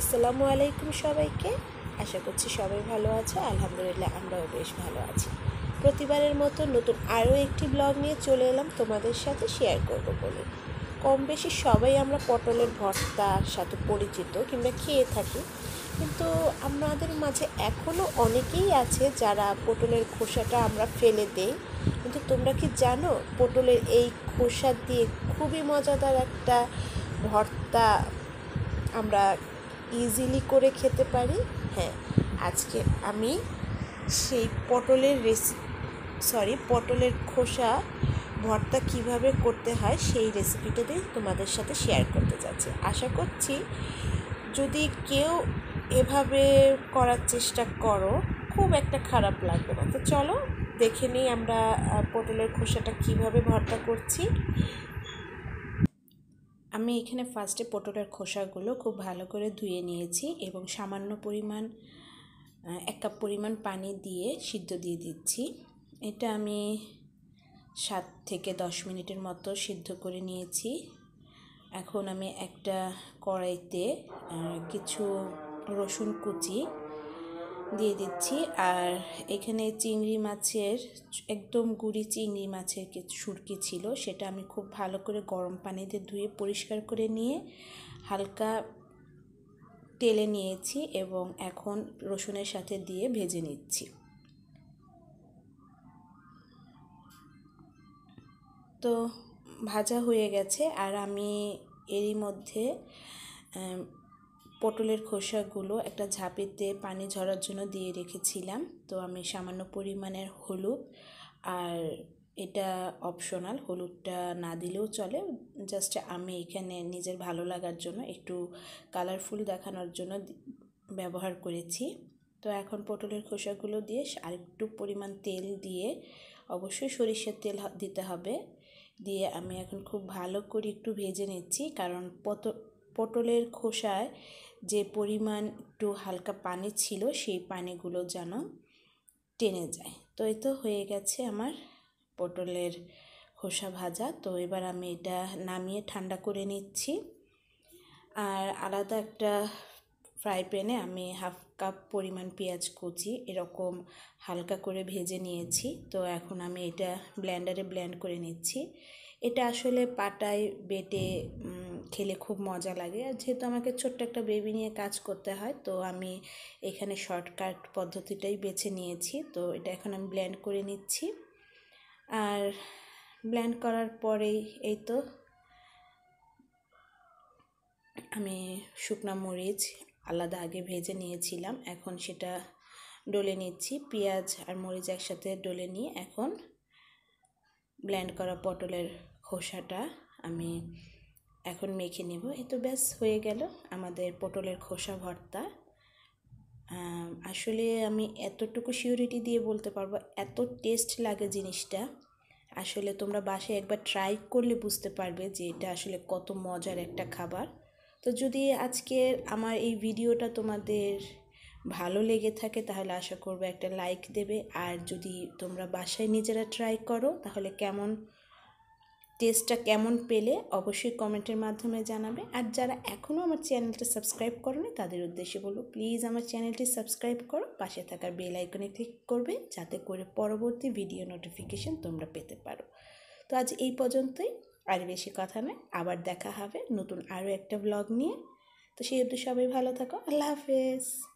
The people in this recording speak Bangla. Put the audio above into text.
আসসালামু আলাইকুম সবাইকে আশা করছি সবাই ভালো আছে আলহামদুলিল্লাহ আমরাও বেশ ভালো আছি প্রতিবারের মতো নতুন আরও একটি ব্লগ নিয়ে চলে এলাম তোমাদের সাথে শেয়ার করব বলে কম বেশি সবাই আমরা পটলের ভর্তার সাথে পরিচিত কিংবা খেয়ে থাকি কিন্তু আমাদের মাঝে এখনও অনেকেই আছে যারা পটলের খোসাটা আমরা ফেলে দেই কিন্তু তোমরা কি জানো পটলের এই খোসা দিয়ে খুবই মজাদার একটা ভর্তা আমরা ইজিলি করে খেতে পারি হ্যাঁ আজকে আমি সেই পটলের রেসি সরি পটলের খোসা ভর্তা কিভাবে করতে হয় সেই রেসিপিটাতেই তোমাদের সাথে শেয়ার করতে যাচ্ছি আশা করছি যদি কেউ এভাবে করার চেষ্টা করো খুব একটা খারাপ লাগবে না তো চলো দেখে নিই আমরা পটলের খোসাটা কিভাবে ভর্তা করছি আমি এখানে ফার্স্টে পটলের খোসাগুলো খুব ভালো করে ধুয়ে নিয়েছি এবং সামান্য পরিমাণ এক কাপ পরিমাণ পানি দিয়ে সিদ্ধ দিয়ে দিচ্ছি এটা আমি সাত থেকে দশ মিনিটের মতো সিদ্ধ করে নিয়েছি এখন আমি একটা কড়াইতে কিছু রসুন কুচি দিয়ে দিচ্ছি আর এখানে চিংড়ি মাছের একদম গুড়ি চিংড়ি মাছের সুরকি ছিল সেটা আমি খুব ভালো করে গরম পানিতে ধুয়ে পরিষ্কার করে নিয়ে হালকা তেলে নিয়েছি এবং এখন রসুনের সাথে দিয়ে ভেজে নিচ্ছি তো ভাজা হয়ে গেছে আর আমি এরই মধ্যে পটলের খোসাগুলো একটা ঝাঁপিতে পানি ঝরার জন্য দিয়ে রেখেছিলাম তো আমি সামান্য পরিমাণের হলুদ আর এটা অপশনাল হলুদটা না দিলেও চলে জাস্ট আমি এখানে নিজের ভালো লাগার জন্য একটু কালারফুল দেখানোর জন্য ব্যবহার করেছি তো এখন পটলের খোসাগুলো দিয়ে আরেকটু পরিমাণ তেল দিয়ে অবশ্যই সরিষার তেল দিতে হবে দিয়ে আমি এখন খুব ভালো করে একটু ভেজে নিচ্ছি কারণ পত পটলের খোসায় যে পরিমাণ একটু হালকা পানি ছিল সেই পানিগুলো যেন টেনে যায় তো এই তো হয়ে গেছে আমার পটলের খোসা ভাজা তো এবার আমি এটা নামিয়ে ঠান্ডা করে নিচ্ছি আর আলাদা একটা ফ্রাই প্যানে আমি হাফ কাপ পরিমাণ পেঁয়াজ কুচি এরকম হালকা করে ভেজে নিয়েছি তো এখন আমি এটা ব্ল্যান্ডারে ব্ল্যান্ড করে নিচ্ছি এটা আসলে পাটায় বেটে খেলে খুব মজা লাগে আর যেহেতু আমাকে ছোট্ট একটা বেবি নিয়ে কাজ করতে হয় তো আমি এখানে শর্টকাট পদ্ধতিটাই বেছে নিয়েছি তো এটা এখন আমি ব্ল্যান্ড করে নিচ্ছি আর ব্ল্যান্ড করার পরেই এই তো আমি শুকনো মরিচ আলাদা আগে ভেজে নিয়েছিলাম এখন সেটা ডলে নিচ্ছি পেঁয়াজ আর মরিচ একসাথে ডলে নিয়ে এখন ব্ল্যান্ড করা পটলের খোসাটা আমি এখন মেখে নেব তো ব্যাস হয়ে গেল আমাদের পটলের খোসা ভর্তা আসলে আমি এতটুকু সিউরিটি দিয়ে বলতে পারবো এত টেস্ট লাগে জিনিসটা আসলে তোমরা বাসায় একবার ট্রাই করলে বুঝতে পারবে যে এটা আসলে কত মজার একটা খাবার তো যদি আজকের আমার এই ভিডিওটা তোমাদের ভালো লেগে থাকে তাহলে আশা করবো একটা লাইক দেবে আর যদি তোমরা বাসায় নিজেরা ট্রাই করো তাহলে কেমন টেস্টটা কেমন পেলে অবশ্যই কমেন্টের মাধ্যমে জানাবে আর যারা এখনও আমার চ্যানেলটা সাবস্ক্রাইব করেনি তাদের উদ্দেশ্যে বলবো প্লিজ আমার চ্যানেলটি সাবস্ক্রাইব করো পাশে থাকার বেল আইকনে ক্লিক করবে যাতে করে পরবর্তী ভিডিও নোটিফিকেশন তোমরা পেতে পারো তো আজ এই পর্যন্তই আর বেশি কথা নয় আবার দেখা হবে নতুন আরও একটা ব্লগ নিয়ে তো সেহেতু সবাই ভালো থাকো আল্লাহ হাফেজ